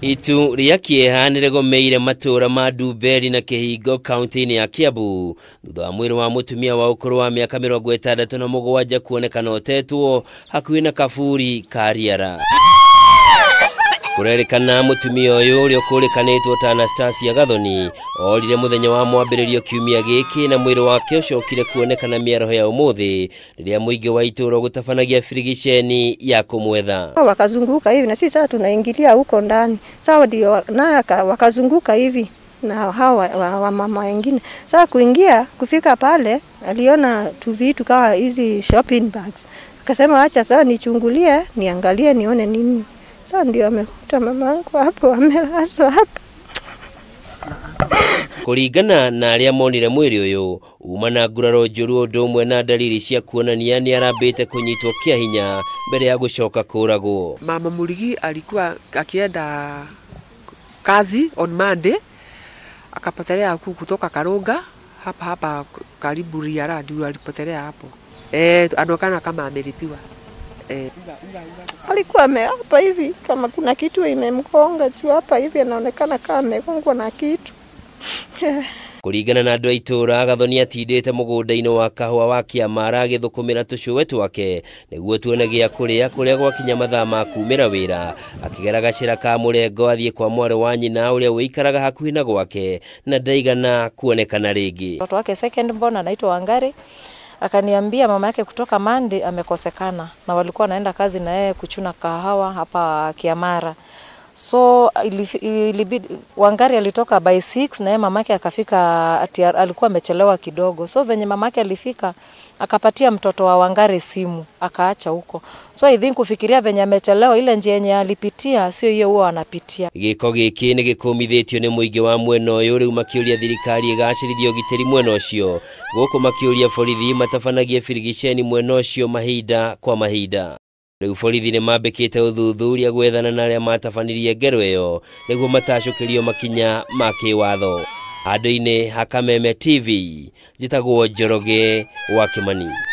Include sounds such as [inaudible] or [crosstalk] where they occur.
itu rĩa kĩeha nĩ rĩgomeire matũũra ma nduberi na kĩhingo kaunti-inĩ ya kiambu thutha wa mwĩrĩ wa mũtumia wa ũkũrũ wa mĩaka mĩrongo ĩtandatũ na mũgwanja kuonekana ũtetwo hakuhĩ na kaburi kariara kurerikana mutumia uyu uria ukurikanitwo ta Anastasia Gathoni orire muthenya wa mwambiririo kiumia giki na mwiri wake ucokire kuonekana miaroho ya umuthi riria muingi wa ituro gutafanagia firigisheni ya kumwetha. Wakazunguka hivi na sisi sasa tunaingilia huko ndani, sawa ndio, naye wakazunguka hivi na hao wamama wa, wa wengine. Sasa kuingia kufika pale, aliona tu vitu kama hizi shopping bags, akasema acha sasa nichungulie, niangalie, nione nini sasa ndio amekuta mama yangu hapo amelazwa hapo. kuringana na arĩa monire mwĩrĩ ũyũ uma na nguraro njũru ũndũ ũmwe na ndariri cia kuonania nĩ arambĩte kũnyitwo kĩa hinya mbere ya gũcoka kũragwo. Mama Murigi alikuwa akienda kazi on Monday akapotelea huku kutoka Karunga hapa hapa karibu Riara ndio alipotelea hapo. Eh, anaonekana kama ameripiwa eh. Alikuwa ameapa hivi kama kuna kitu imemkonga tu hapa hivi anaonekana kama amekongwa na kitu [laughs] kuringana na andå a itå ra gathoni atindä mugunda-inä wa kahua wa kiamara agäthåkåmä ra tå cåwe twake nä tuone gä kå rä a kå rä a gwakinya mathaa ma kumä ra wä ra akä gacä ka må rengo kwa mwarä wa nyina å rä a wä ikaraga hakuhä na gwake na ndaigana kuonekana rä ngä wake second born anaitwo Wangari. Akaniambia mama yake kutoka Mandi amekosekana na walikuwa wanaenda kazi na yeye kuchuna kahawa hapa Kiamara. So ilibidi Wangari alitoka by 6 na yeye mamake akafika ati alikuwa amechelewa kidogo. So venye mamake alifika akapatia mtoto wa Wangari simu akaacha huko. So I think kufikiria venye amechelewa ile njia yenye alipitia sio hiyo huwa anapitia. Giko giki ni gikumithetio ni muingi wa mweno yo riu makiuria thirikari igacirithia ugitiri mweno ucio Guko makiuria forithi matabanagie firigisheni mweno ucio mahida kwa mahida rä u borithi nä mambä te å thuthuria gwethana na arä a matabanirie ngero ä yo nä guo matacå makinya ma kä watho handå-inä hakameme tv njätagwo njoroge wa kä